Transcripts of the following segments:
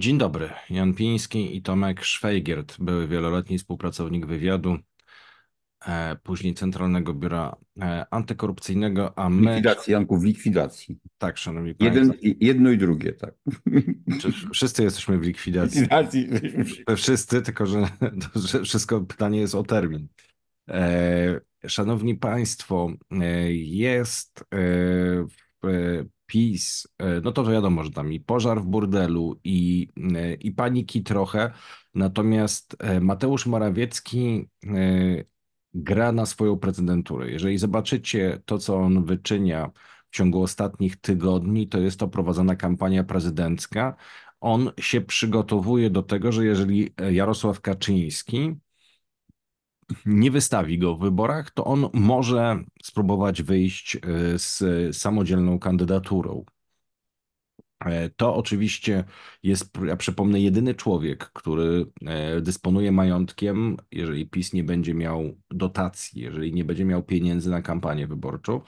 Dzień dobry. Jan Piński i Tomek Szwajgiert, były wieloletni współpracownik wywiadu, e, później Centralnego Biura e, Antykorupcyjnego, a my... Likwidacji, Janku, w likwidacji. Tak, szanowni Jeden, państwo. jedno i drugie, tak. Wszyscy jesteśmy w likwidacji. likwidacji. Wszyscy, tylko że, że wszystko pytanie jest o termin. E, szanowni Państwo, jest w E, PiS, e, no to wiadomo, że tam i pożar w burdelu, i, e, i paniki trochę. Natomiast Mateusz Morawiecki gra na swoją prezydenturę. Jeżeli zobaczycie to, co on wyczynia w ciągu ostatnich tygodni, to jest to prowadzona kampania prezydencka. On się przygotowuje do tego, że jeżeli Jarosław Kaczyński nie wystawi go w wyborach, to on może spróbować wyjść e, z samodzielną kandydaturą. E, to oczywiście jest, ja przypomnę, jedyny człowiek, który e, dysponuje majątkiem, jeżeli PiS nie będzie miał dotacji, jeżeli nie będzie miał pieniędzy na kampanię wyborczą,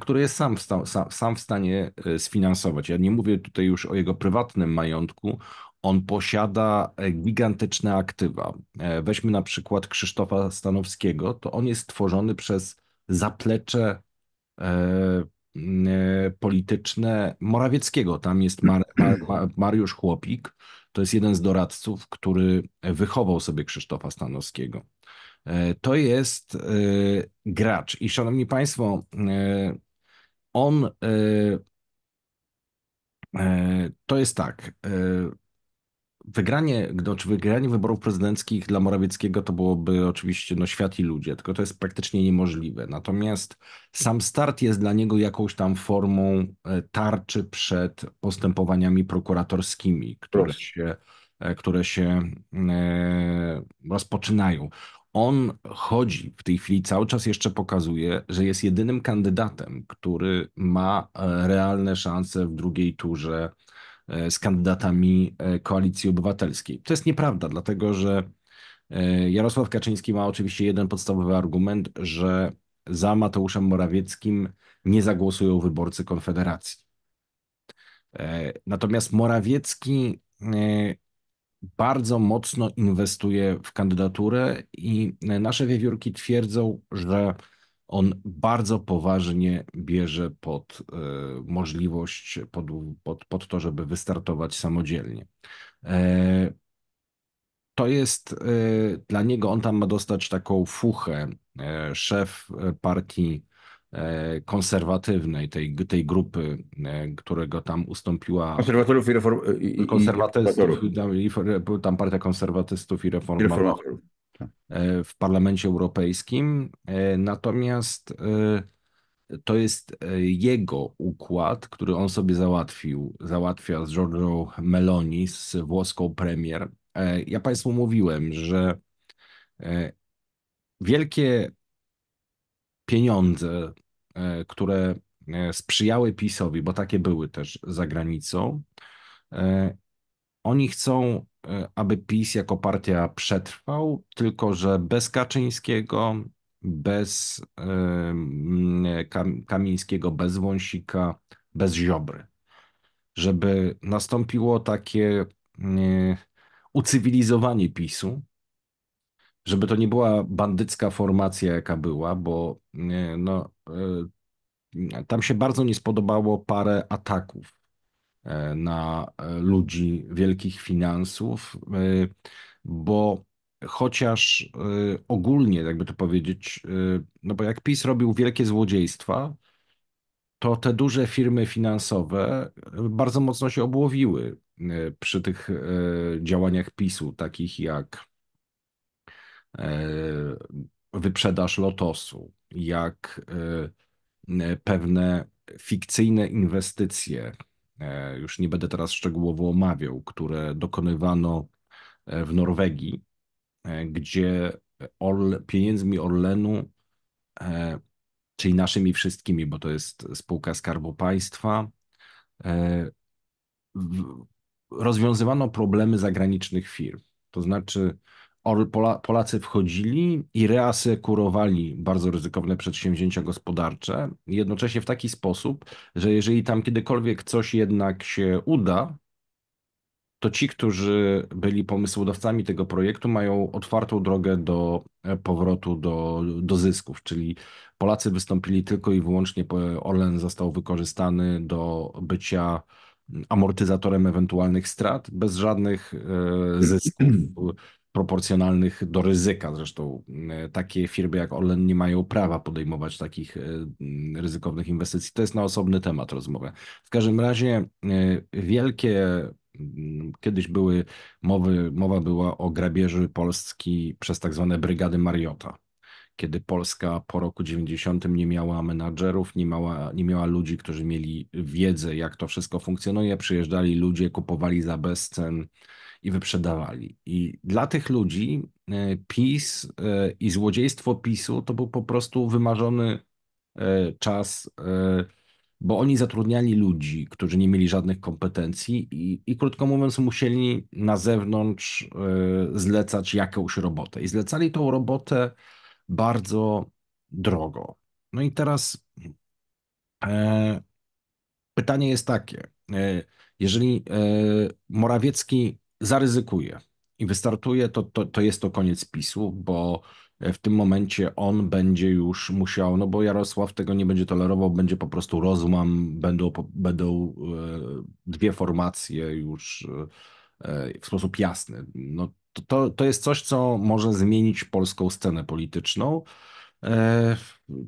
który jest sam w, sta- sam w stanie sfinansować. Ja nie mówię tutaj już o jego prywatnym majątku, on posiada e, gigantyczne aktywa. E, weźmy na przykład Krzysztofa Stanowskiego, to on jest tworzony przez zaplecze e, polityczne Morawieckiego. Tam jest Mar Mar Mariusz Chłopik, to jest jeden z doradców, który wychował sobie Krzysztofa Stanowskiego. To jest gracz. I szanowni państwo, on to jest tak wygranie, no, czy wygranie wyborów prezydenckich dla Morawieckiego to byłoby oczywiście no, świat i ludzie, tylko to jest praktycznie niemożliwe. Natomiast sam start jest dla niego jakąś tam formą e, tarczy przed postępowaniami prokuratorskimi, które się, e, które się e, rozpoczynają. On chodzi w tej chwili, cały czas jeszcze pokazuje, że jest jedynym kandydatem, który ma realne szanse w drugiej turze E, z kandydatami e, koalicji obywatelskiej. To jest nieprawda, dlatego że e, Jarosław Kaczyński ma oczywiście jeden podstawowy argument, że za Mateuszem Morawieckim nie zagłosują wyborcy Konfederacji. Natomiast Morawiecki bardzo mocno inwestuje w kandydaturę i nasze wiewiórki twierdzą, że on bardzo poważnie bierze pod e, możliwość, pod, pod, pod to, żeby wystartować samodzielnie. E, to jest e, dla niego, on tam ma dostać taką fuchę. Szef partii konserwatywnej, tej, tej grupy, którego tam ustąpiła. Konserwatorów i reformatorów. Konserwatystów, i, tam partia konserwatystów i reformatorów. I reformatorów. E, w Parlamencie Europejskim. E, natomiast e, to jest jego układ, który on sobie załatwił, załatwia z Giorgio Meloni, z włoską premier. Ja Państwu mówiłem, że wielkie pieniądze, które sprzyjały PiSowi, bo takie były też za granicą, oni chcą aby PiS jako partia przetrwał, tylko że bez Kaczyńskiego, bez Kamińskiego, bez Wąsika, bez Ziobry. Żeby nastąpiło takie ucywilizowanie PiSu, żeby to nie była bandycka formacja, jaka była, bo no, e, tam się bardzo nie spodobało parę ataków E, na e, ludzi wielkich finansów, e, bo chociaż ogólnie, jakby to powiedzieć, no bo jak PiS robił wielkie złodziejstwa, to te duże firmy finansowe bardzo mocno się obłowiły przy tych działaniach PiSu, takich jak wyprzedaż lotosu, jak pewne fikcyjne inwestycje, E, już nie będę teraz szczegółowo omawiał, które dokonywano e, w Norwegii, e, gdzie Orl, pieniędzmi Orlenu, czyli naszymi wszystkimi, bo to jest spółka Skarbu Państwa, rozwiązywano problemy zagranicznych firm. To znaczy, Polacy wchodzili i reasekurowali bardzo ryzykowne przedsięwzięcia gospodarcze, jednocześnie w taki sposób, że jeżeli tam kiedykolwiek coś jednak się uda, to ci, którzy byli pomysłodawcami tego projektu, mają otwartą drogę do e, powrotu do, do zysków, czyli Polacy wystąpili tylko i wyłącznie, Orlen został wykorzystany do bycia amortyzatorem ewentualnych strat, bez żadnych e, zysków proporcjonalnych do ryzyka. Zresztą e, takie firmy jak Orlen nie mają prawa podejmować takich e, ryzykownych inwestycji. To jest na osobny temat rozmowy. W każdym razie e, wielkie kiedyś były mowy, mowa była o grabieży Polski przez tak zwane brygady Mariota kiedy Polska po roku 90 nie miała menadżerów, nie miała, nie miała ludzi, którzy mieli wiedzę, jak to wszystko funkcjonuje. Przyjeżdżali ludzie, kupowali za bezcen i wyprzedawali. I dla tych ludzi e, PiS e, i złodziejstwo PiSu to był po prostu wymarzony e, czas, bo oni zatrudniali ludzi, którzy nie mieli żadnych kompetencji i, i krótko mówiąc musieli na zewnątrz zlecać jakąś robotę. I zlecali tą robotę bardzo drogo. No i teraz e, pytanie jest takie. E, jeżeli e, Morawiecki zaryzykuje i wystartuje, to, to, to jest to koniec PiSu, bo e, w tym momencie on będzie już musiał, no bo Jarosław tego nie będzie tolerował, będzie po prostu rozłam, będą, będą e, dwie formacje już e, w sposób jasny. No, to, to, to jest coś, co może zmienić polską scenę polityczną. E,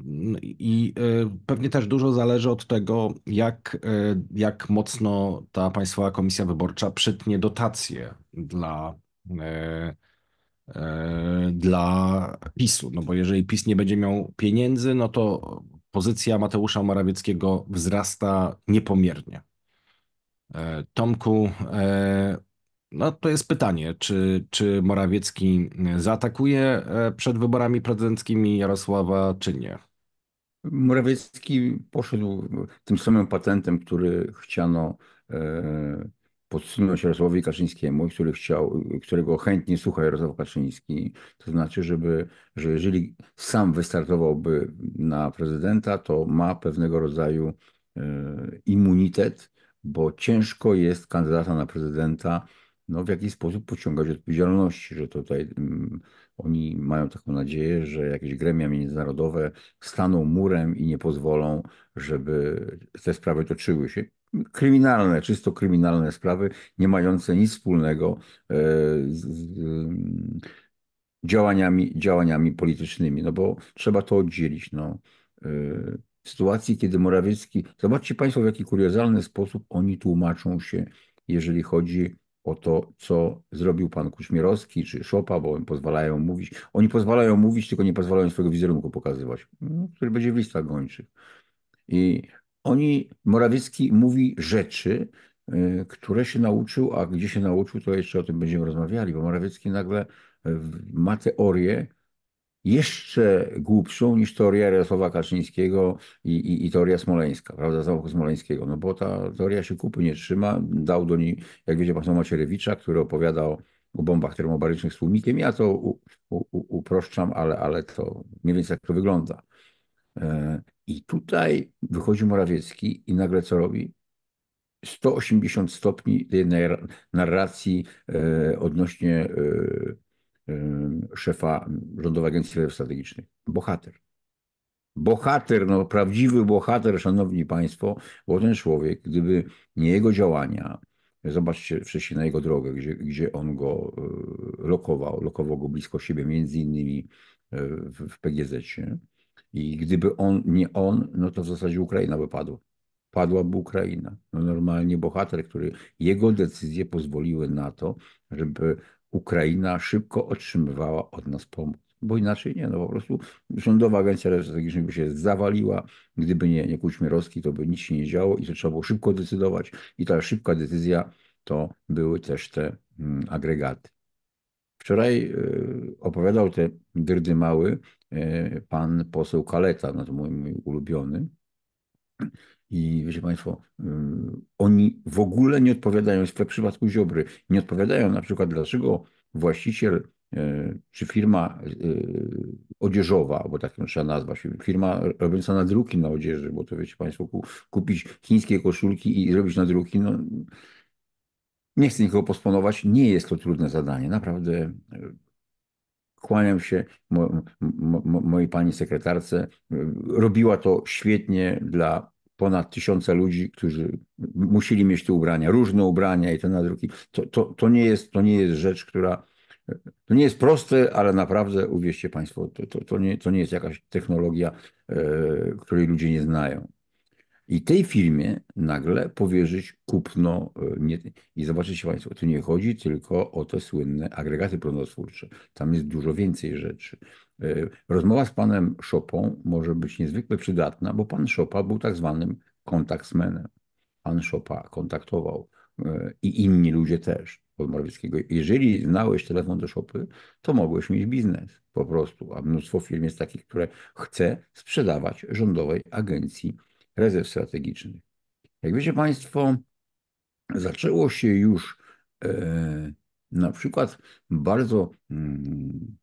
no I e, pewnie też dużo zależy od tego, jak, e, jak mocno ta Państwowa Komisja Wyborcza przytnie dotacje dla, dla PiSu. No bo jeżeli PiS nie będzie miał pieniędzy, no to pozycja Mateusza Morawieckiego wzrasta niepomiernie. Tomku, no to jest pytanie, czy, czy Morawiecki zaatakuje e, przed wyborami prezydenckimi Jarosława, czy nie? Morawiecki poszedł tym samym patentem, który chciano e, podsunąć Jarosławowi Kaczyńskiemu, który chciał, którego chętnie słucha Jarosław Kaczyński. To znaczy, żeby, że jeżeli sam wystartowałby na prezydenta, to ma pewnego rodzaju e, immunitet, bo ciężko jest kandydata na prezydenta no, w jakiś sposób pociągać odpowiedzialności, że tutaj um, oni mają taką nadzieję, że jakieś gremia międzynarodowe staną murem i nie pozwolą, żeby te sprawy toczyły się. Kryminalne, czysto kryminalne sprawy, nie mające nic wspólnego e, z, z mm, działaniami, działaniami politycznymi, no bo trzeba to oddzielić. No. E, w sytuacji, kiedy Morawiecki, zobaczcie Państwo, w jaki kuriozalny sposób oni tłumaczą się, jeżeli chodzi o to, co zrobił pan Kuśmierowski czy Szopa, bo im pozwalają mówić. Oni pozwalają mówić, tylko nie pozwalają swojego wizerunku pokazywać, no, który będzie w listach gończych. I oni, Morawiecki mówi rzeczy, y, które się nauczył, a gdzie się nauczył, to jeszcze o tym będziemy rozmawiali, bo Morawiecki nagle y, ma teorię, jeszcze głupszą niż teoria Jarosława Kaczyńskiego i, i, i, teoria smoleńska, prawda, zamku smoleńskiego, no bo ta teoria się kupy nie trzyma, dał do niej, jak wiecie, Pan Macierewicza, który opowiadał o bombach termobarycznych z tłumikiem, ja to u, u, uproszczam, ale, ale to mniej więcej jak to wygląda. E, I tutaj wychodzi Morawiecki i nagle co robi? 180 stopni tej narracji e, odnośnie e, szefa Rządowej Agencji Rezerw Strategicznych. Bohater. Bohater, no prawdziwy bohater, szanowni państwo, bo ten człowiek, gdyby nie jego działania, zobaczcie wcześniej na jego drogę, gdzie, gdzie on go e, lokował, lokował go blisko siebie, między innymi e, w, w PGZ. I gdyby on, nie on, no to w zasadzie Ukraina by padła. Padłaby Ukraina. No normalnie bohater, który jego decyzje pozwoliły na to, żeby Ukraina szybko otrzymywała od nas pomoc. Bo inaczej nie, no po prostu rządowa agencja strategiczna by się zawaliła, gdyby nie, nie kłóćmy to by nic się nie działo i to trzeba było szybko decydować i ta szybka decyzja to były też te mm, agregaty. Wczoraj y, opowiadał te drdy mały y, pan poseł Kaleta, no to mój, mój ulubiony, i wiecie Państwo, y, oni w ogóle nie odpowiadają, w przypadku Ziobry, nie odpowiadają na przykład, dlaczego właściciel y, czy firma y, odzieżowa, bo tak trzeba nazwać, firma robiąca nadruki na odzieży, bo to wiecie Państwo, kupić chińskie koszulki i robić nadruki, no nie chcę nikogo posponować, nie jest to trudne zadanie, naprawdę kłaniam się mo, mo, mo, mojej pani sekretarce. Robiła to świetnie dla ponad tysiąca ludzi, którzy musieli mieć te ubrania, różne ubrania i te nadruki. To, to, to, nie, jest, to nie jest rzecz, która. To nie jest proste, ale naprawdę, uwierzcie Państwo, to, to, to, nie, to nie jest jakaś technologia, yy, której ludzie nie znają. I tej firmie nagle powierzyć kupno. E, nie, I zobaczycie Państwo, tu nie chodzi tylko o te słynne agregaty prądotwórcze. Tam jest dużo więcej rzeczy. E, rozmowa z panem Szopą może być niezwykle przydatna, bo pan Szopa był tak zwanym kontaktsmenem. Pan Szopa kontaktował e, i inni ludzie też od Morawieckiego. Jeżeli znałeś telefon do Szopy, to mogłeś mieć biznes po prostu, a mnóstwo firm jest takich, które chce sprzedawać rządowej agencji rezerw strategicznych. Jak wiecie Państwo, zaczęło się już e, na przykład bardzo mm,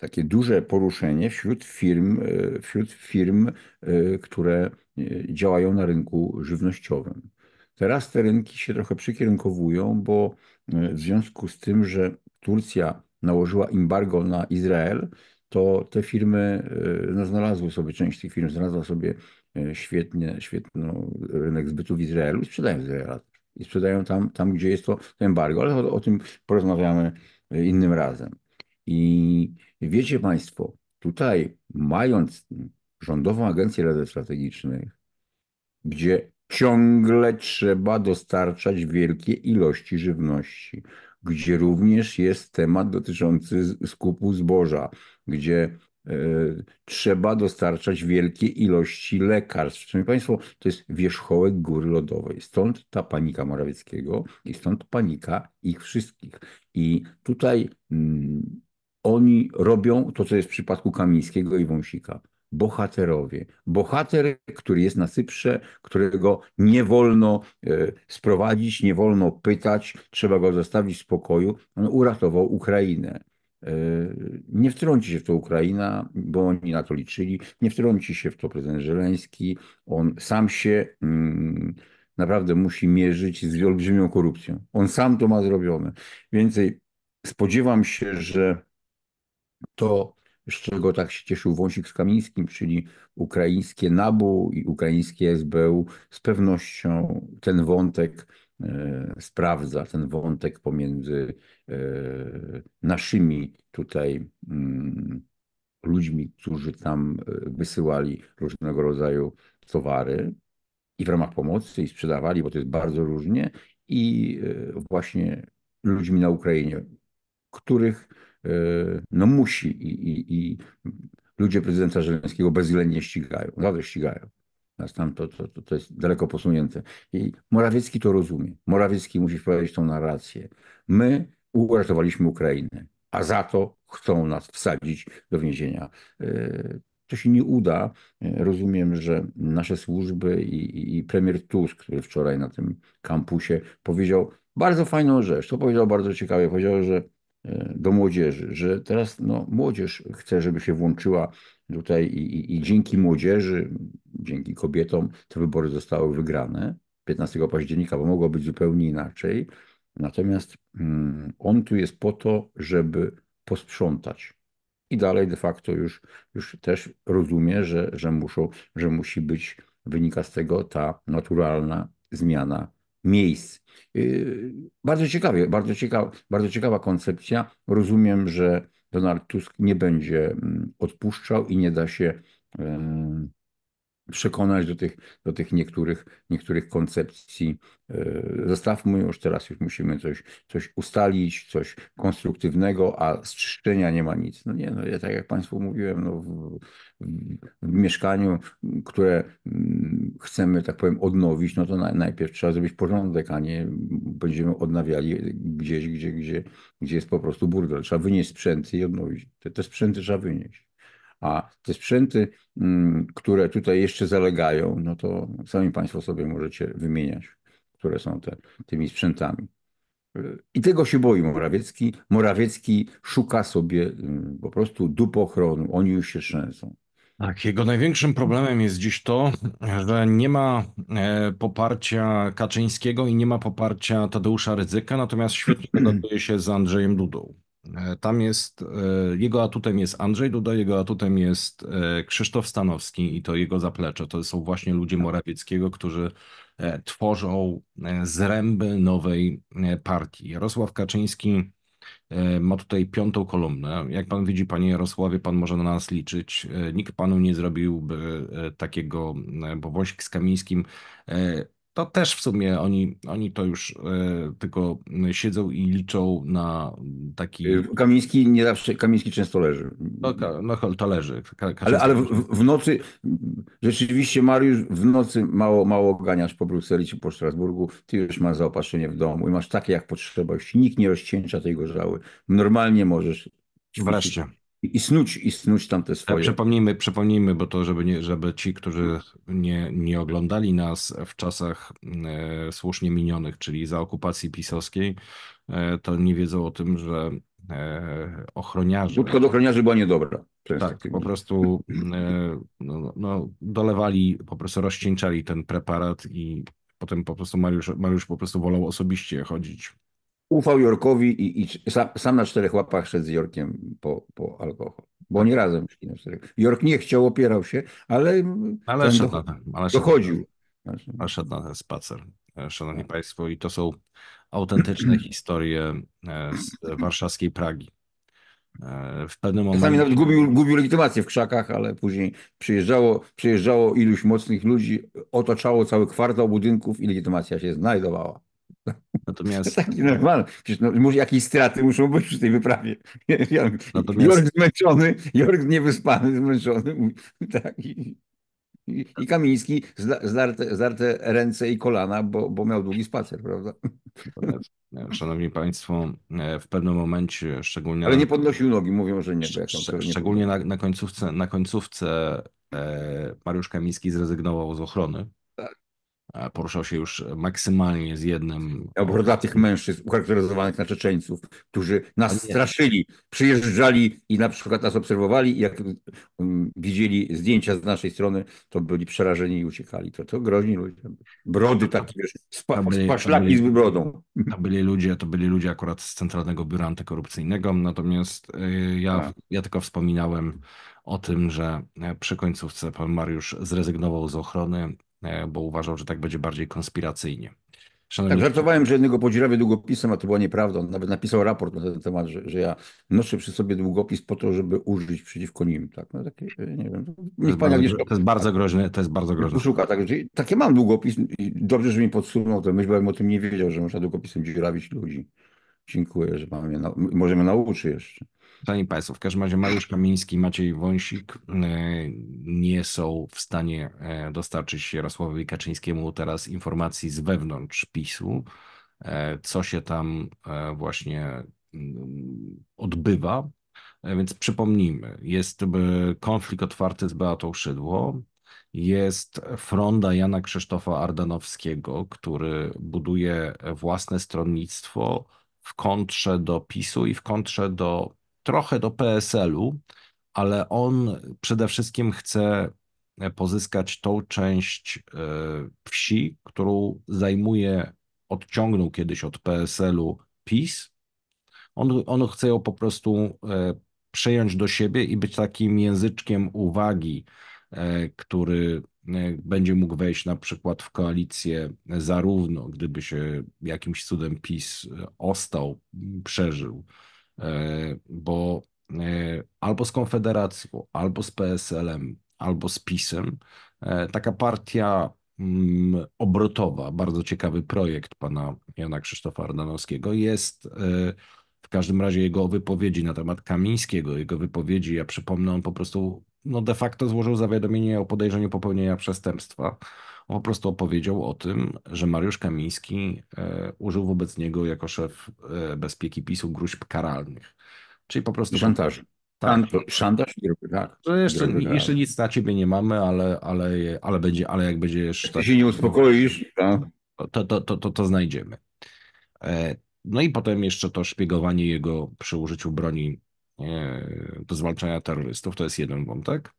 takie duże poruszenie wśród firm, e, wśród firm, e, które e, działają na rynku żywnościowym. Teraz te rynki się trochę przykierunkowują, bo w związku z tym, że Turcja nałożyła embargo na Izrael, to te firmy no, znalazły sobie, część tych firm znalazła sobie świetnie, świetny rynek zbytu w Izraelu i sprzedają Izraela. I sprzedają tam, tam gdzie jest to, to embargo, ale o, o tym porozmawiamy innym razem. I Wiecie Państwo, tutaj mając Rządową Agencję Rezerw Strategicznych, gdzie ciągle trzeba dostarczać wielkie ilości żywności, gdzie również jest temat dotyczący skupu zboża, gdzie e, trzeba dostarczać wielkie ilości lekarstw. Szanowni Państwo, to jest wierzchołek góry lodowej. Stąd ta panika Morawieckiego i stąd panika ich wszystkich. I tutaj mm, oni robią to, co jest w przypadku Kamińskiego i Wąsika. Bohaterowie. Bohater, który jest na Cyprze, którego nie wolno e, sprowadzić, nie wolno pytać, trzeba go zostawić w spokoju. On uratował Ukrainę. E, nie wtrąci się w to Ukraina, bo oni na to liczyli. Nie wtrąci się w to prezydent Żeleński. On sam się mm, naprawdę musi mierzyć z olbrzymią korupcją. On sam to ma zrobione. Więcej spodziewam się, że to, z czego tak się cieszył Wąsik z Kamińskim, czyli ukraińskie NABU i ukraińskie SBU, z pewnością ten wątek e, sprawdza, ten wątek pomiędzy e, naszymi tutaj mm, ludźmi, którzy tam e, wysyłali różnego rodzaju towary i w ramach pomocy i sprzedawali, bo to jest bardzo różnie, i właśnie ludźmi na Ukrainie, których Y, no musi i, i, i ludzie prezydenta Żeleńskiego bezwzględnie ścigają, zawsze ścigają. Nas tam to, to, to, to jest daleko posunięte. I Morawiecki to rozumie. Morawiecki musi wprowadzić tą narrację. My uratowaliśmy Ukrainę, a za to chcą nas wsadzić do więzienia. Y, to się nie uda. Y, rozumiem, że nasze służby i, i, i premier Tusk, który wczoraj na tym kampusie powiedział bardzo fajną rzecz. To powiedział bardzo ciekawie. Powiedział, że E, do młodzieży, że teraz no, młodzież chce, żeby się włączyła tutaj i, i, i dzięki młodzieży, dzięki kobietom te wybory zostały wygrane 15 października, bo mogło być zupełnie inaczej. Natomiast mm, on tu jest po to, żeby posprzątać. I dalej de facto już, już też rozumie, że, że, muszą, że musi być, wynika z tego ta naturalna zmiana miejsc. Y, bardzo ciekawie, bardzo ciekawa, bardzo ciekawa koncepcja. Rozumiem, że Donald Tusk nie będzie mm, odpuszczał i nie da się przekonać do tych, do tych niektórych, niektórych koncepcji. Y, zostawmy już teraz, już musimy coś, coś ustalić, coś konstruktywnego, a z czyszczenia nie ma nic. No nie, no ja tak jak Państwu mówiłem, no, w mieszkaniu, które mm, chcemy, tak powiem, odnowić, no to najpierw trzeba zrobić porządek, a nie będziemy odnawiali gdzieś, gdzie, gdzie, gdzie jest po prostu burdel. Trzeba wynieść sprzęty i odnowić. Te, te sprzęty trzeba wynieść. A te sprzęty, mm, które tutaj jeszcze zalegają, no to sami Państwo sobie możecie wymieniać, które są te, tymi sprzętami. I tego się boi Morawiecki. Morawiecki szuka sobie mm, po prostu dupochronu. Oni już się trzęsą. Tak, jego największym problemem jest dziś to, że nie ma e, poparcia Kaczyńskiego i nie ma poparcia Tadeusza Rydzyka, natomiast świetnie dogaduje się z Andrzejem Dudą. E, tam jest, e, jego atutem jest Andrzej Duda, jego atutem jest Krzysztof Stanowski i to jego zaplecze. To są właśnie ludzie Morawieckiego, którzy tworzą zręby nowej partii. Jarosław Kaczyński E, ma tutaj piątą kolumnę. Jak pan widzi, panie Jarosławie, pan może na nas liczyć. E, nikt panu nie zrobiłby e, takiego, bo Wąsik z Kamińskim to też w sumie oni, oni to już e, tylko siedzą i liczą na taki. Y, Kamiński nie zawsze, Kamiński często leży. No, no to leży. Ka, ka ale, ale w, w, nocy, rzeczywiście Mariusz, w nocy mało, mało ganiasz po Brukseli czy po Strasburgu, ty już masz zaopatrzenie w domu i masz takie jak potrzeba, już nikt nie rozcięcza tej gorzały. Normalnie możesz. Wreszcie. I snuć, i snuć tam te tak, swoje. Przypomnijmy, przypomnijmy bo to, żeby, nie, żeby ci, którzy nie, nie oglądali nas w czasach e, słusznie minionych, czyli za okupacji pisowskiej, e, to nie wiedzą o tym, że e, ochroniarze. Budka do ochroniarzy była niedobra. Tak, po prostu e, no, no, no, dolewali, po prostu rozcieńczali ten preparat i potem po prostu Mariusz, Mariusz po prostu wolał osobiście chodzić ufał Jorkowi i, i sam, sam, na czterech łapach szedł z Jorkiem po, po alkohol. Bo nie razem szli na czterech. Jork nie chciał, opierał się, ale, ale, szedł, ale dochodził. Ale szedł na ten spacer, e, szanowni państwo. I to są autentyczne historie e, z warszawskiej Pragi. E, w pewnym momencie... Czasami nawet gubił, gubił legitymację w krzakach, ale później przyjeżdżało, przyjeżdżało iluś mocnych ludzi, otaczało cały kwartał budynków i legitymacja się znajdowała. Natomiast... Taki normalny. No, jakieś straty muszą być przy tej wyprawie. Natomiast... Jork zmęczony, Jork niewyspany, zmęczony. Tak. I, i Kamiński zdarte, zdarte ręce i kolana, bo, bo miał długi spacer, prawda? E, szanowni Państwo, e, w pewnym momencie, szczególnie. Ale nie podnosił nogi, mówią, że nie. szczególnie na, na, końcówce, na końcówce e, Mariusz Kamiński zrezygnował z ochrony poruszał się już maksymalnie z jednym. Obrodatych mężczyzn ucharakteryzowanych na Czeczeńców, którzy nas straszyli, przyjeżdżali i na przykład nas obserwowali i jak mm, widzieli zdjęcia z naszej strony, to byli przerażeni i uciekali. To, to groźni ludzie. Brody takie, wiesz, spa, spaszlaki z brodą. To byli ludzie, to byli ludzie akurat z Centralnego Biura Antykorupcyjnego, natomiast y, ja, tak. ja tylko wspominałem o tym, że e, przy końcówce pan Mariusz zrezygnował z ochrony E, bo uważał, że tak będzie bardziej konspiracyjnie. Szanowni... Tak, żartowałem, że jednego podzielałem długopisem, a to była nieprawda. On nawet napisał raport na ten temat, że, że ja noszę przy sobie długopis po to, żeby użyć przeciwko nim. Tak? No, takie, e, nie wiem. To, jest bardzo, to jest bardzo groźne. To jest bardzo groźne. Szuka, tak, że, takie mam długopis. Dobrze, że mi podsunął tę myśl, bo bym o tym nie wiedział, że można długopisem dziurawić ludzi. Dziękuję, że pan mnie na... może mnie nauczy jeszcze. Szanowni Państwo, w każdym razie Mariusz Kamiński i Maciej Wąsik e, nie są w stanie e, dostarczyć Jarosławowi Kaczyńskiemu teraz informacji z wewnątrz PiSu, e, co się tam właśnie mm, odbywa. Więc przypomnijmy, jest konflikt otwarty z Beatą Szydło, jest fronda Jana Krzysztofa Ardanowskiego, który buduje własne stronnictwo w kontrze do PiSu i w kontrze do trochę do PSL-u, ale on przede wszystkim chce e, pozyskać tą część e, wsi, którą zajmuje, odciągnął kiedyś od PSL-u PiS. On, on chce ją po prostu e, przejąć do siebie i być takim języczkiem uwagi, który będzie mógł wejść na przykład w koalicję zarówno, gdyby się jakimś cudem PiS ostał, przeżył, E, bo e, albo z Konfederacją, albo z PSL-em, albo z PiS-em, e, taka partia mm, obrotowa, bardzo ciekawy projekt pana Jana Krzysztofa Ardanowskiego jest w każdym razie jego wypowiedzi na temat Kamińskiego, jego wypowiedzi, ja przypomnę, on po prostu no de facto złożył zawiadomienie o podejrzeniu popełnienia przestępstwa. On po prostu opowiedział o tym, że Mariusz Kamiński e, użył wobec niego jako szef e, bezpieki PiSu gruźb karalnych. Czyli po prostu. Szantaż. Tak, szantaż tak. jeszcze, jeszcze nic na ciebie nie mamy, ale, ale, ale, będzie, ale jak będzie jeszcze. Jeśli się nie uspokoisz, to, to, to, to, znajdziemy. E, no i potem jeszcze to szpiegowanie jego przy użyciu broni do zwalczania terrorystów, to jest jeden wątek.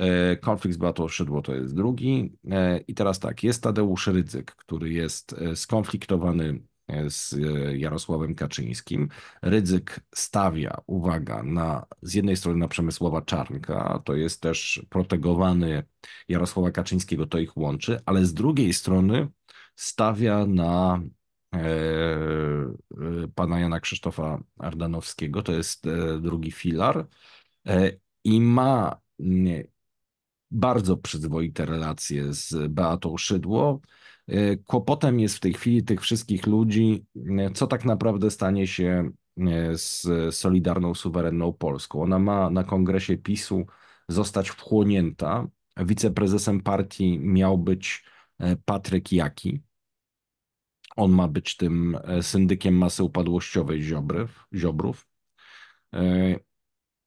E, konflikt z Beatą Szydło to jest drugi. E, I teraz tak, jest Tadeusz Rydzyk, który jest e, skonfliktowany z Jarosławem Kaczyńskim. Rydzyk stawia, uwaga, na, z jednej strony na Przemysława Czarnka, to jest też protegowany Jarosława Kaczyńskiego, to ich łączy, ale z drugiej strony stawia na pana Jana Krzysztofa Ardanowskiego, to jest drugi filar i ma bardzo przyzwoite relacje z Beatą Szydło. E, kłopotem jest w tej chwili tych wszystkich ludzi, e, co tak naprawdę stanie się e, z Solidarną Suwerenną Polską. Ona ma na kongresie PiSu zostać wchłonięta. Wiceprezesem partii miał być Patryk Jaki. On ma być tym syndykiem masy upadłościowej Ziobrów.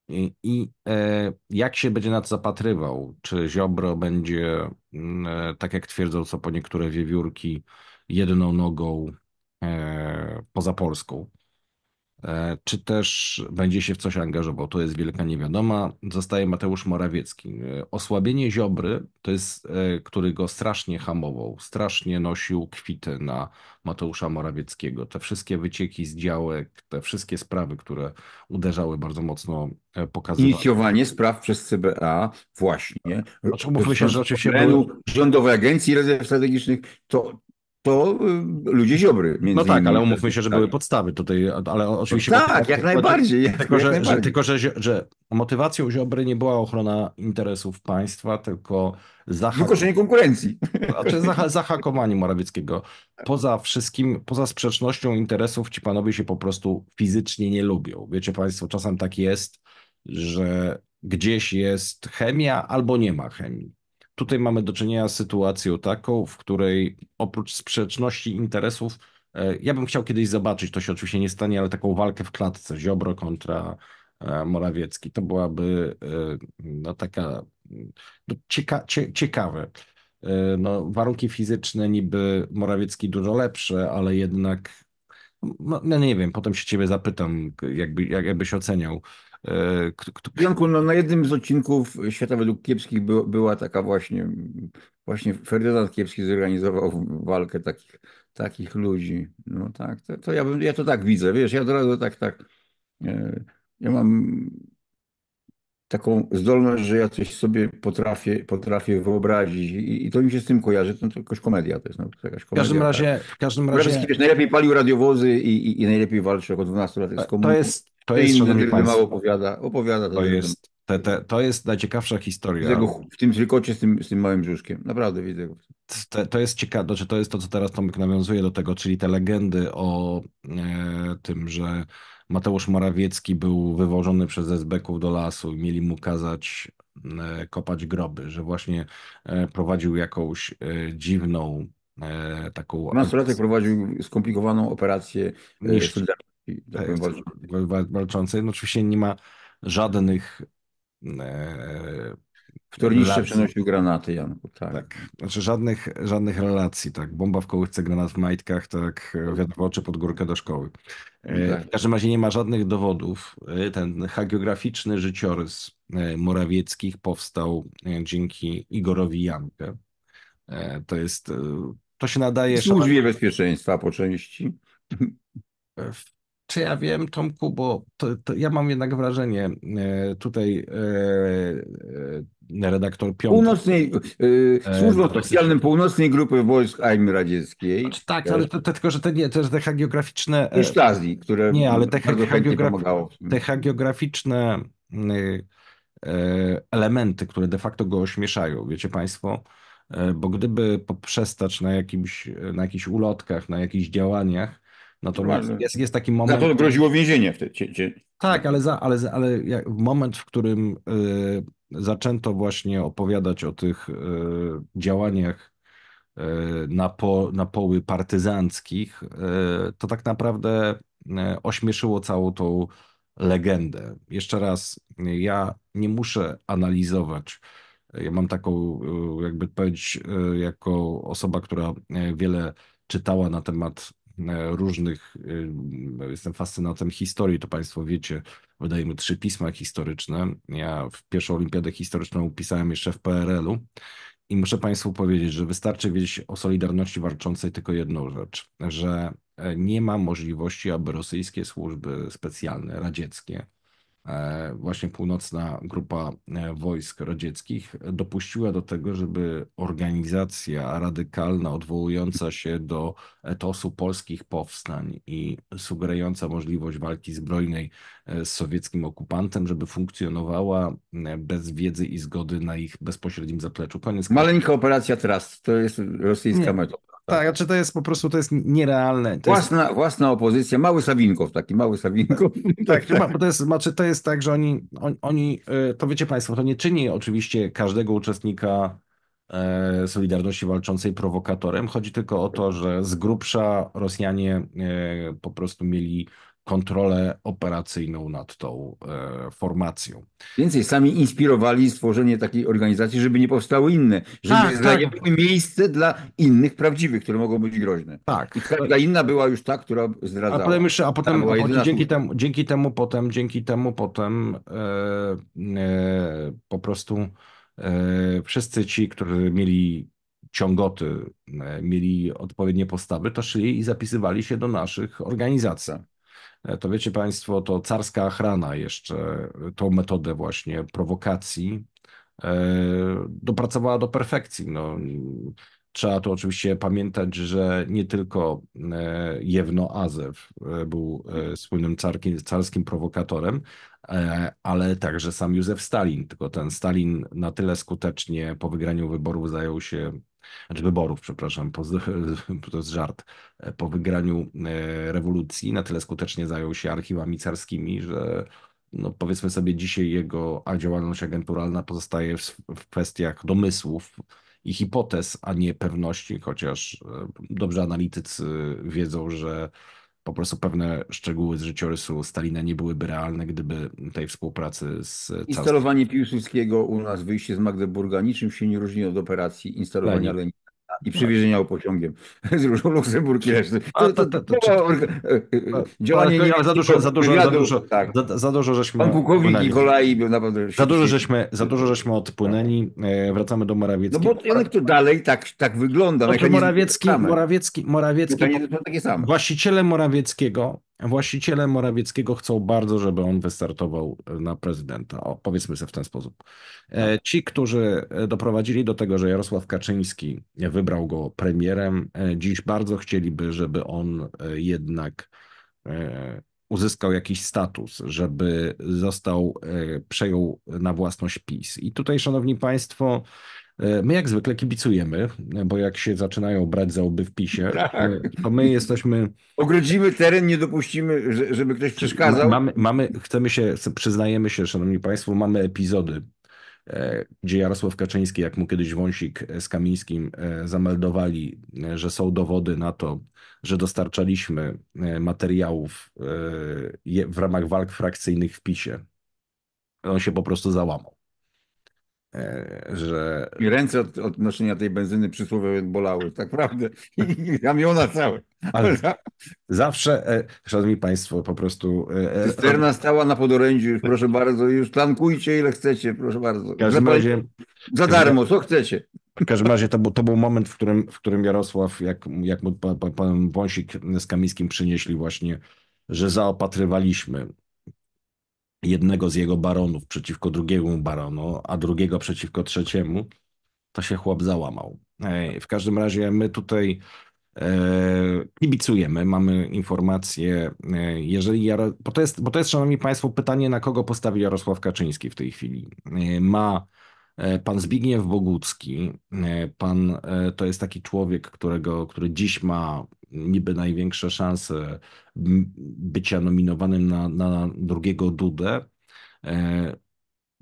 I, i e, jak się będzie na to zapatrywał? Czy Ziobro będzie, mm, e, tak jak twierdzą co po niektóre wiewiórki, jedną nogą e, poza Polską? E, czy też będzie się w coś angażował. To jest wielka niewiadoma. Zostaje Mateusz Morawiecki. E, osłabienie Ziobry, to jest, e, który go strasznie hamował, strasznie nosił kwity na Mateusza Morawieckiego. Te wszystkie wycieki z działek, te wszystkie sprawy, które uderzały bardzo mocno pokazywały. Inicjowanie spraw przez CBA właśnie. Znaczy, umówmy się, że oczywiście... Były... Rządowej Agencji Rezerw Strategicznych, to, to y, ludzie Ziobry. Między no tak, ale umówmy się, że były podstawy tutaj, ale oczywiście... No tak, jak najbardziej. tylko, jak że, najbardziej. Że, że, że motywacją Ziobry nie była ochrona interesów państwa, tylko zahakowanie... konkurencji. Znaczy zah zahakowanie Morawieckiego. Poza wszystkim, poza sprzecznością interesów ci panowie się po prostu fizycznie nie lubią. Wiecie państwo, czasem tak jest, że gdzieś jest chemia albo nie ma chemii. Tutaj mamy do czynienia z sytuacją taką, w której oprócz sprzeczności interesów, e, ja bym chciał kiedyś zobaczyć, to się oczywiście nie stanie, ale taką walkę w klatce, Ziobro kontra e, Morawiecki. To byłaby e, no, taka no, cieka, cie, ciekawe. No, warunki fizyczne niby Morawiecki dużo lepsze, ale jednak, no, no nie wiem, potem się ciebie zapytam, jakby, jakbyś oceniał Janku, e, no, na jednym z odcinków Świata według Kiepskich by, była taka właśnie, właśnie Ferdynand Kiepski zorganizował walkę takich, takich ludzi. No tak, to, to ja, bym, ja to tak widzę, wiesz, ja od razu tak, tak, e, ja mam taką zdolność, że ja coś sobie potrafię, potrafię wyobrazić I, i to mi się z tym kojarzy, to, to komedia to jest. No, jakaś komedia, w każdym razie... Tak. W każdym razie... Wiesz, najlepiej palił radiowozy i, i, i najlepiej walczył od 12 lat z komuną. To jest, to jest, inne, szanowni Państwo, mało opowiada, opowiada to, jest, te, te, to jest najciekawsza historia. Tego, w tym wilkocie z tym, z tym małym brzuszkiem. Naprawdę widzę To, to jest ciekawe, znaczy to jest to, co teraz Tomek nawiązuje do tego, czyli te legendy o e, tym, że Mateusz Morawiecki był wywożony przez Ezbeków do lasu i mieli mu kazać e, kopać groby, że właśnie e, prowadził jakąś e, dziwną e, taką... Nastolatek prowadził skomplikowaną operację e, niszczy walczącej. No, oczywiście nie ma żadnych. E, Wtornistrze przenosił granaty, Janku, tak. tak. Znaczy żadnych, żadnych relacji, tak. Bomba w kołysce, granat w majtkach, tak, Wiadomo, czy pod górkę do szkoły. E, tak. W każdym razie nie ma żadnych dowodów. E, ten hagiograficzny życiorys e, Morawieckich powstał dzięki Igorowi Jankę. To jest, to się nadaje... Służbie bezpieczeństwa po części czy ja wiem, Tomku, bo to, to ja mam jednak wrażenie e, tutaj e, e, redaktor Piątek. Północnej, yy, służba specjalnym Północnej Grupy Wojsk Armii Radzieckiej. Znaczy, tak, ale to, to, tylko, że te, nie, też te hagiograficzne... Już Azji, które Nie, ale te, hagiograf... te hagiograficzne elementy, które de facto go ośmieszają, wiecie państwo, bo gdyby poprzestać na, jakimś, na jakichś ulotkach, na jakichś działaniach, Natomiast no jest, jest taki moment. Za to groziło więzienie wtedy. Tak, ale, za, ale, ale moment, w którym y, zaczęto właśnie opowiadać o tych y, działaniach y, na, po, na poły partyzanckich, y, to tak naprawdę y, ośmieszyło całą tą legendę. Jeszcze raz, ja nie muszę analizować. Ja mam taką, y, jakby powiedzieć, jako osoba, która wiele czytała na temat E, różnych, e, jestem fascynatem historii, to Państwo wiecie, wydajemy trzy pisma historyczne. Ja w pierwszą olimpiadę historyczną pisałem jeszcze w PRL-u i muszę Państwu powiedzieć, że wystarczy wiedzieć o Solidarności Walczącej tylko jedną rzecz, że e, nie ma możliwości, aby rosyjskie służby specjalne, radzieckie, E, właśnie północna grupa e, wojsk radzieckich dopuściła do tego, żeby organizacja radykalna odwołująca się do etosu polskich powstań i sugerująca możliwość walki zbrojnej e, z sowieckim okupantem, żeby funkcjonowała bez wiedzy i zgody na ich bezpośrednim zapleczu. Koniec. Maleńka operacja teraz. to jest rosyjska metoda. Tak, znaczy to jest po prostu, to jest nierealne. To własna, jest... własna opozycja, mały Sawinkow, taki mały Sawinkow. Tak, tak. Bo tak. to, jest, znaczy to jest tak, że oni, on, oni, e, to wiecie Państwo, to nie czyni oczywiście każdego uczestnika e, Solidarności Walczącej prowokatorem. Chodzi tylko o to, że z grubsza Rosjanie e, po prostu mieli kontrolę operacyjną nad tą e, formacją. Więcej, sami inspirowali stworzenie takiej organizacji, żeby nie powstały inne, żeby tak, tak. miejsce dla innych prawdziwych, które mogą być groźne. Tak. I każda inna była już ta, która zdradzała. A, myszy, a potem dzięki, temu, dzięki temu potem, dzięki temu potem e, e, po prostu e, wszyscy ci, którzy mieli ciągoty, e, mieli odpowiednie postawy, to szli i zapisywali się do naszych organizacji. E, to wiecie Państwo, to carska achrana jeszcze e, tą metodę właśnie prowokacji e, dopracowała do perfekcji. No, trzeba tu oczywiście pamiętać, że nie tylko Jewno Azew był słynnym carki, carskim prowokatorem, ale także sam Józef Stalin. Tylko ten Stalin na tyle skutecznie po wygraniu wyborów zajął się znaczy wyborów, przepraszam, po, to jest żart, po wygraniu e, rewolucji na tyle skutecznie zajął się archiwami carskimi, że no powiedzmy sobie dzisiaj jego działalność agenturalna pozostaje w, w kwestiach domysłów, i hipotez, a nie pewności, chociaż e, dobrze analitycy wiedzą, że po prostu pewne szczegóły z życiorysu Stalina nie byłyby realne, gdyby tej współpracy z... Instalowanie Piłsudskiego u nas, wyjście z Magdeburga niczym się nie różni od operacji instalowania Lenina. I o pociągiem z Różą Luksemburg. To, to, to, to, działanie nie za dużo, za dużo, za dużo, tak. za, za dużo żeśmy Pan pułkownik i Kolai był naprawdę... Za dużo żeśmy, za dużo żeśmy odpłynęli, e, wracamy do Morawieckiego. No bo Janek to dalej tak, tak wygląda. No znaczy Morawiecki, Morawiecki, Morawiecki, Morawiecki, właściciele Morawieckiego Właściciele Morawieckiego chcą bardzo, żeby on wystartował e, na prezydenta. O, powiedzmy sobie w ten sposób. E, tak. Ci, którzy e, doprowadzili do tego, że Jarosław Kaczyński wybrał go premierem, dziś bardzo chcieliby, żeby on jednak uzyskał jakiś status, żeby został, przejął na własność PiS. I tutaj, szanowni państwo, E, my jak zwykle kibicujemy, bo jak się zaczynają brać za łby w PiSie, tak. E, to my jesteśmy... Ogrodzimy teren, nie dopuścimy, żeby ktoś przeszkadzał. Mamy, mamy, chcemy się, przyznajemy się, szanowni państwo, mamy epizody e, gdzie Jarosław Kaczyński, jak mu kiedyś Wąsik z Kamińskim zameldowali, że są dowody na to, że dostarczaliśmy materiałów w ramach walk frakcyjnych w PiSie. On się po prostu załamał. E, że... I ręce od, od noszenia tej benzyny przysłowiowej bolały, tak naprawdę. I ramiona całe. Ale tak. zawsze, e, szanowni państwo, po prostu... E, Cysterna stała na podorędziu, proszę bardzo, już tankujcie ile chcecie, proszę bardzo. W każdym razie... Za darmo, co chcecie. W każdym razie to był, to był moment, w którym, w którym Jarosław, jak, jak mu pan, pan Wąsik z Kamińskim przynieśli właśnie, że zaopatrywaliśmy jednego z jego baronów przeciwko drugiemu baronu, a drugiego przeciwko trzeciemu, to się chłop załamał. W każdym razie my tutaj e, kibicujemy, mamy informacje, e, jeżeli Jaro... bo, to jest, bo to jest, szanowni państwo, pytanie, na kogo postawi Jarosław Kaczyński w tej chwili. E, ma pan Zbigniew Bogucki, pan to jest taki człowiek, którego, który dziś ma niby największe szanse bycia nominowanym na, na drugiego Dudę. E,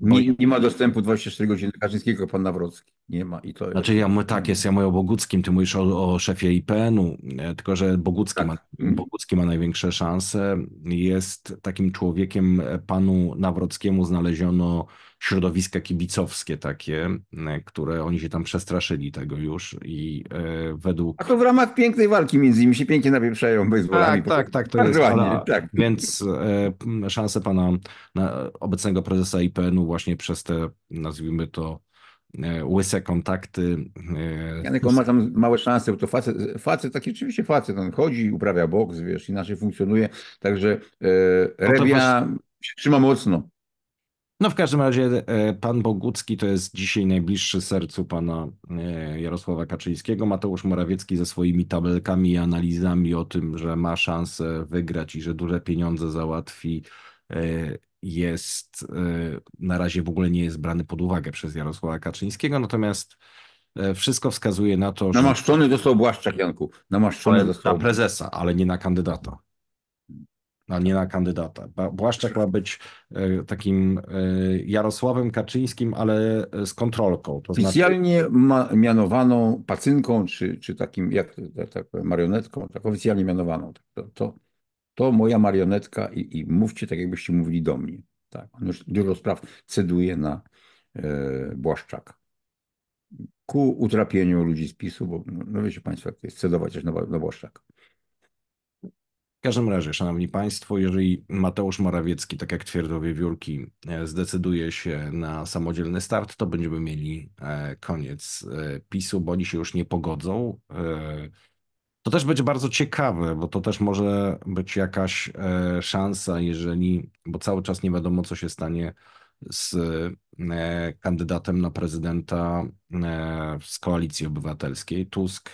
nie, nie ma dostępu 24 godziny do Kaczyńskiego, pan Nawrocki. Nie ma i to. Znaczy, ja, tak jest, ja mówię o Boguckim, ty mówisz o, o szefie IPN-u, tylko że Bogucki, tak. ma, mhm. Bogucki ma największe szanse. Jest takim człowiekiem, e, panu Nawrockiemu znaleziono środowiska kibicowskie takie, e, które oni się tam przestraszyli tego już i e, według... A to w ramach pięknej walki między nimi się pięknie napieprzają baseballami. Tak, tak, tak, to tak jest. Ładnie, tak. Więc szanse pana obecnego prezesa IPN-u właśnie przez te, nazwijmy to, E, łyse kontakty. E, Janek, on ma tam małe szanse, to facet, facet taki oczywiście facet, on chodzi, uprawia boks, wiesz, inaczej funkcjonuje, także e, no Rebia właśnie... się trzyma mocno. No w każdym razie e, pan Bogucki to jest dzisiaj najbliższy sercu pana Jarosława Kaczyńskiego. Mateusz Morawiecki ze swoimi tabelkami i analizami o tym, że ma szansę wygrać i że duże pieniądze załatwi jest e, na razie w ogóle nie jest brany pod uwagę przez Jarosława Kaczyńskiego, natomiast e, wszystko wskazuje na to, że... Namaszczony został Błaszczak, Janku. Namaszczony został... Na prezesa, ale nie na kandydata. A nie na kandydata. Błaszczak ma być e, takim Jarosławem Kaczyńskim, ale z kontrolką. To znaczy oficjalnie znaczy... mianowaną pacynką, czy, czy takim, jak tak powiem, marionetką, tak oficjalnie mianowaną. To, to, to moja marionetka i, i mówcie tak, jakbyście mówili do mnie. Tak, on już dużo spraw ceduje na e, Ku utrapieniu ludzi z PiSu, bo no, no wiecie Państwo, jak to jest cedować na, na Błaszczaka. W każdym razie, Szanowni Państwo, jeżeli Mateusz Morawiecki, tak jak twierdzą wiewiórki, e, zdecyduje się na samodzielny start, to będziemy mieli e, koniec e, PiSu, bo oni się już nie pogodzą. To też będzie bardzo ciekawe, bo to też może być jakaś e, szansa, jeżeli, bo cały czas nie wiadomo, co się stanie z e, kandydatem na prezydenta e, z koalicji obywatelskiej. Tusk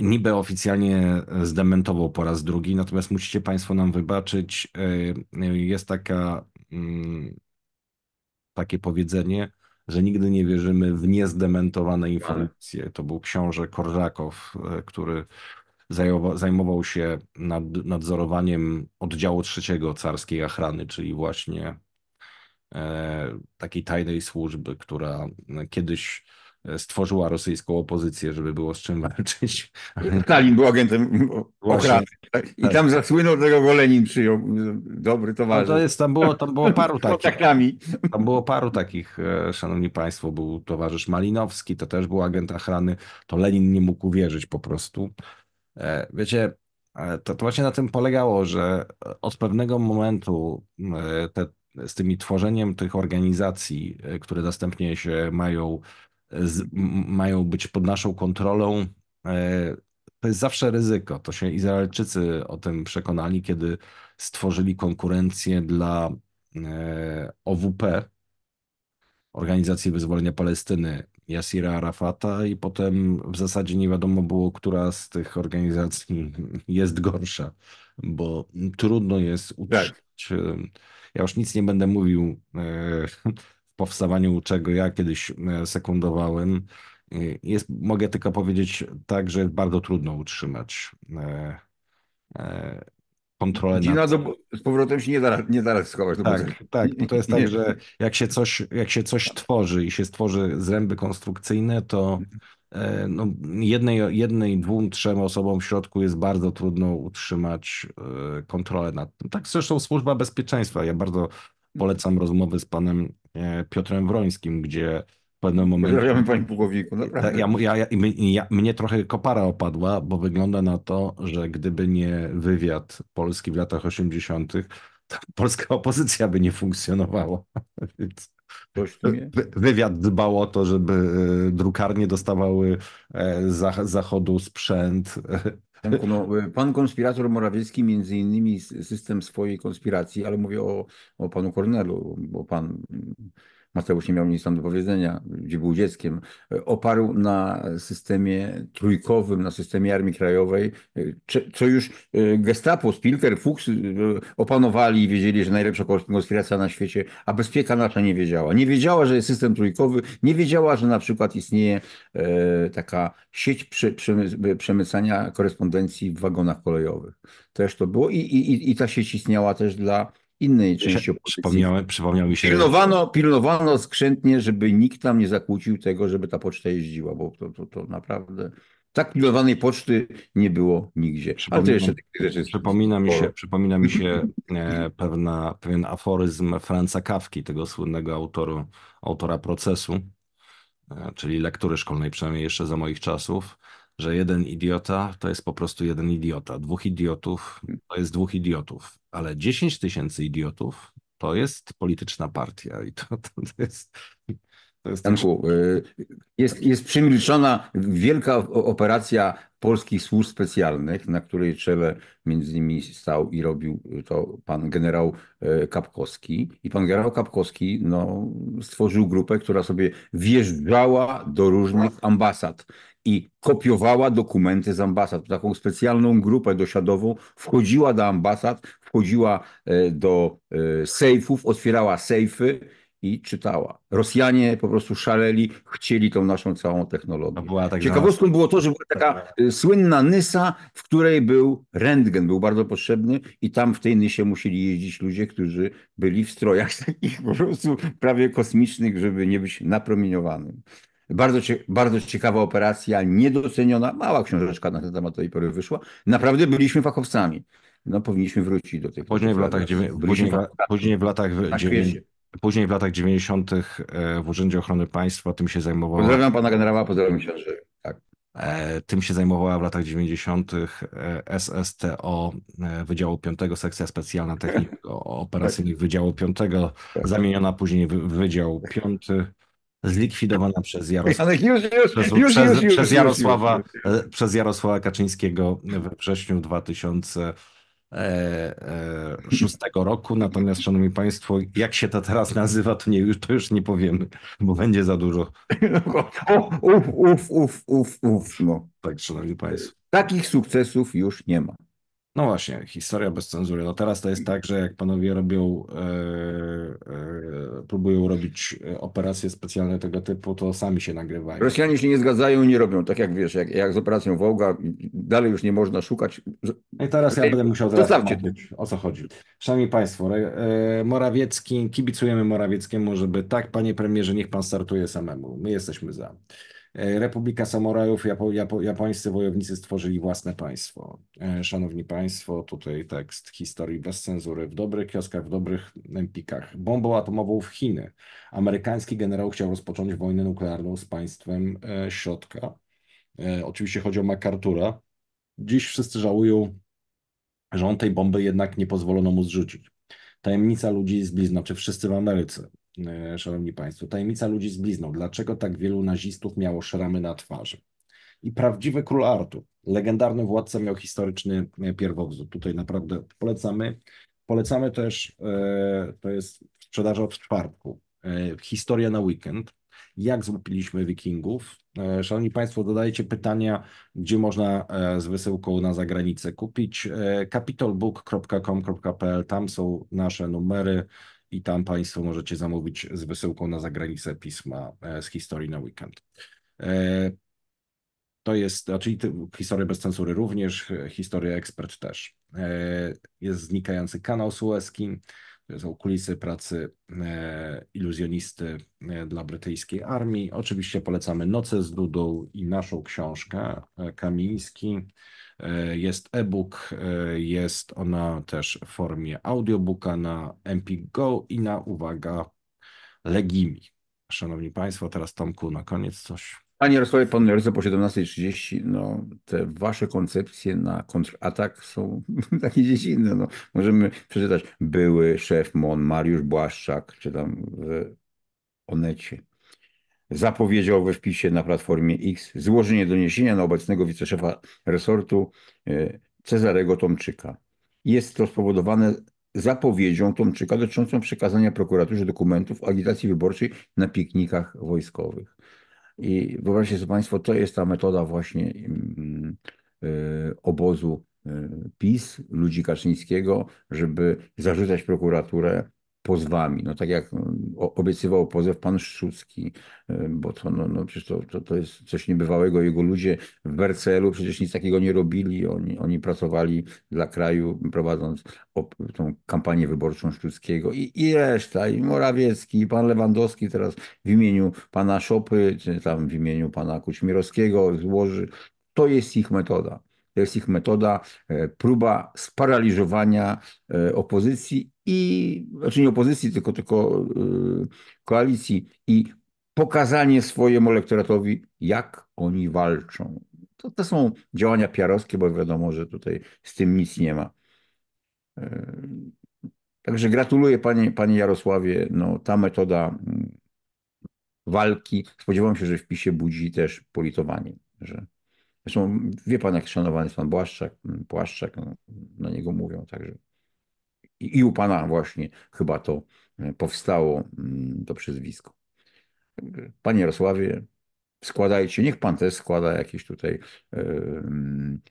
niby oficjalnie zdementował po raz drugi, natomiast musicie Państwo nam wybaczyć. Jest taka, mm, takie powiedzenie, że nigdy nie wierzymy w niezdementowane tak. informacje. To był książę Korzakow, e, który zajmował się nad, nadzorowaniem oddziału trzeciego carskiej achrany, czyli właśnie e, takiej tajnej służby, która e, kiedyś E, stworzyła rosyjską opozycję, żeby było z czym walczyć. Stalin był agentem okrany. Tak? I tak. tam zasłynął tego go Lenin przyjął. Dobry towarzysz. No to jest, tam, było, tam było paru takich. Tam było paru takich, e, szanowni państwo, był towarzysz Malinowski, to też był agent ochrany. To Lenin nie mógł uwierzyć po prostu. E, wiecie, to, to właśnie na tym polegało, że od pewnego momentu te z tymi tworzeniem tych organizacji, które następnie się mają z, mają być pod naszą kontrolą. E, to jest zawsze ryzyko. To się Izraelczycy o tym przekonali, kiedy stworzyli konkurencję dla e, OWP, Organizacji Wyzwolenia Palestyny, Yasira Arafata, i potem w zasadzie nie wiadomo było, która z tych organizacji jest gorsza, bo trudno jest tak. utrzymać. Tak. Ja już nic nie będę mówił powstawaniu czego ja kiedyś e, sekundowałem, jest, mogę tylko powiedzieć tak, że jest bardzo trudno utrzymać e, e, kontrolę. Dzina nad... do, z powrotem się nie da, nie da schować. No tak, tak. No to jest tak, że jak się, coś, jak się coś tworzy i się stworzy zręby konstrukcyjne, to no, jednej, jednej, dwóm, trzem osobom w środku jest bardzo trudno utrzymać kontrolę nad tym. Tak zresztą służba bezpieczeństwa. Ja bardzo polecam rozmowy z panem E, Piotrem Wrońskim, gdzie w pewnym momencie... Pozdrawiamy Pani Pugowiku, naprawdę. Tak, ja, ja, ja, ja, mnie trochę kopara opadła, bo wygląda na to, że gdyby nie wywiad Polski w latach 80., to polska opozycja by nie funkcjonowała. Więc... Wywiad dbał o to, żeby e, drukarnie dostawały e, z zachodu sprzęt, no, y, pan konspirator Morawiecki między innymi system swojej konspiracji, ale mówię o, o panu Kornelu, bo pan Mateusz nie miał nic tam do powiedzenia, gdzie był dzieckiem, oparł na systemie trójkowym, na systemie Armii Krajowej, co już y, Gestapo, Spilker, Fuchs y, opanowali i wiedzieli, że najlepsza konspiracja na świecie, a bezpieka nasza nie wiedziała. Nie wiedziała, że jest system trójkowy, nie wiedziała, że na przykład istnieje e, taka sieć przemycania korespondencji w wagonach kolejowych. Też to było i, i, i ta sieć istniała też dla innej części opozycji. przypomniał mi się. Pilnowano, pilnowano skrzętnie, żeby nikt tam nie zakłócił tego, żeby ta poczta jeździła, bo to, to, to naprawdę. Tak pilnowanej poczty nie było nigdzie. Przypomina, Ale jeszcze rzeczy przypomina mi się, przypomina mi się e, pewna, pewien aforyzm Franca Kawki, tego słynnego autoru, autora procesu, e, czyli lektury szkolnej, przynajmniej jeszcze za moich czasów, że jeden idiota to jest po prostu jeden idiota. Dwóch idiotów to jest dwóch idiotów ale 10 tysięcy idiotów to jest polityczna partia i to, to jest... To jest, Janku, y, jest, jest wielka operacja polskich służb specjalnych, na której czele między innymi stał i robił to pan generał y, Kapkowski. I pan generał Kapkowski no, stworzył grupę, która sobie wjeżdżała do różnych ambasad i kopiowała dokumenty z ambasad. Taką specjalną grupę dosiadową wchodziła do ambasad, wchodziła e, do e, sejfów, otwierała sejfy i czytała. Rosjanie po prostu szaleli, chcieli tą naszą całą technologię. No tak Ciekawostką na... było to, że była taka tak, tak. E, słynna Nysa, w której był rentgen, był bardzo potrzebny i tam w tej Nysie musieli jeździć ludzie, którzy byli w strojach takich po prostu prawie kosmicznych, żeby nie być napromieniowanym. Bardzo, bardzo ciekawa operacja, niedoceniona, mała książeczka na ten temat tej pory wyszła. Naprawdę byliśmy fachowcami no powinniśmy wrócić do tych. Później w latach, później, w latach Później w latach 90. E, w Urzędzie Ochrony Państwa tym się zajmowała. Pozdrawiam pana generała, pozdrawiam się, że tak. E, tym się zajmowała w latach 90. E, SSTO Wydziału 5, sekcja specjalna technik operacyjnych Wydziału 5, tak. zamieniona później w Wydział 5 zlikwidowana przez, Jarosława, przez Jarosława Kaczyńskiego we wrześniu 2000 2006 e, e, roku. Natomiast, szanowni państwo, jak się to teraz nazywa, to, nie, to już nie powiemy, bo będzie za dużo. Uf, uf, uf, uf, uf. No. Tak, szanowni państwo. Takich sukcesów już nie ma. No właśnie, historia bez cenzury. No teraz to jest tak, że jak panowie robią, e, e, próbują robić e, operacje specjalne tego typu, to sami się nagrywają. Rosjanie się nie zgadzają i nie robią, tak jak wiesz, jak, jak z operacją Wołga, dalej już nie można szukać. No i teraz ja będę musiał teraz mówić, o co chodzi. Szanowni Państwo, Morawiecki, kibicujemy Morawieckiemu, żeby tak, panie premierze, niech pan startuje samemu. My jesteśmy za. E, Republika Samurajów, Japo, Japo, japońscy wojownicy stworzyli własne państwo. E, szanowni Państwo, tutaj tekst historii bez cenzury. W dobrych kioskach, w dobrych empikach. Bombą atomową w Chiny. Amerykański generał chciał rozpocząć wojnę nuklearną z państwem e, środka. Oczywiście chodzi o MacArthur'a. Dziś wszyscy żałują, że on tej bomby jednak nie pozwolono mu zrzucić. Tajemnica ludzi z blizna, czy wszyscy w Ameryce. E, szanowni państwo, tajemnica ludzi z blizną. Dlaczego tak wielu nazistów miało szramy na twarzy? I prawdziwy król Artur, legendarny władca miał historyczny e, pierwowzór. Tutaj naprawdę polecamy. Polecamy też, e, to jest sprzedaż od czwartku, historia na weekend, jak złupiliśmy wikingów. Szanowni Państwo, dodajcie pytania, gdzie można z wysyłką na zagranicę kupić. capitolbook.com.pl, tam są nasze numery i tam Państwo możecie zamówić z wysyłką na zagranicę pisma e, z historii na weekend. E, to jest, czyli historia bez cenzury również, e, historia ekspert też. Jest znikający kanał sueski, są kulisy pracy e, iluzjonisty e, dla brytyjskiej armii. Oczywiście polecamy Noce z Dudą i naszą książkę e, Kamiński. Jest e-book, jest ona też w formie audiobooka na mp Go i na, uwaga, Legimi. Szanowni Państwo, teraz Tomku na koniec coś. Panie Jarosławie, pan Jarosław po 17.30, no te wasze koncepcje na kontratak są takie gdzieś inne. No. Możemy przeczytać były szef MON Mariusz Błaszczak, czy tam w Onecie. Zapowiedział we wpisie na Platformie X złożenie doniesienia na obecnego wiceszefa resortu y, Cezarego Tomczyka. Jest to spowodowane zapowiedzią Tomczyka dotyczącą przekazania prokuraturze dokumentów agitacji wyborczej na piknikach wojskowych. I wyobraźcie sobie Państwo, to jest ta metoda właśnie mm, y, obozu y, PiS, ludzi Kaczyńskiego, żeby zarzucać prokuraturę pozwami. No tak jak mm, obiecywał pozew pan Szczucki, y, bo to, no, no przecież to, to, to jest coś niebywałego. Jego ludzie w Bercelu przecież nic takiego nie robili. Oni, oni pracowali dla kraju, prowadząc tą kampanię wyborczą Szczuckiego i, i reszta, i Morawiecki, i pan Lewandowski teraz w imieniu pana Szopy, czy tam w imieniu pana Kućmirowskiego złoży. To jest ich metoda. To jest ich metoda, e, próba sparaliżowania e, opozycji i znaczy nie opozycji, tylko, tylko yy, koalicji i pokazanie swojemu elektoratowi, jak oni walczą. To, to są działania piarowskie, bo wiadomo, że tutaj z tym nic nie ma. Y, także gratuluję panie, panie Jarosławie. No, ta metoda mm, walki, spodziewam się, że w PiSie budzi też politowanie. Że... Zresztą wie pan, jak szanowany jest pan Błaszczak, mm, Błaszczak no, na niego mówią, także i, u pana właśnie chyba to e, powstało, mm, to przyzwisko. Panie Jarosławie, składajcie, niech pan też składa jakieś tutaj yy,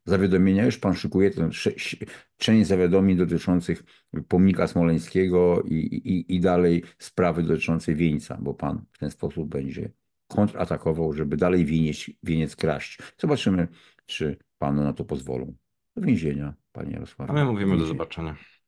zawiadomienia, już pan szykuje tę część zawiadomień dotyczących pomnika smoleńskiego i, i, i dalej sprawy dotyczącej wieńca, bo pan w ten sposób będzie kontratakował, żeby dalej wienieć, wieniec kraść. Zobaczymy, czy panu na to pozwolą. Do więzienia, panie Jarosławie. A my mówimy do zobaczenia.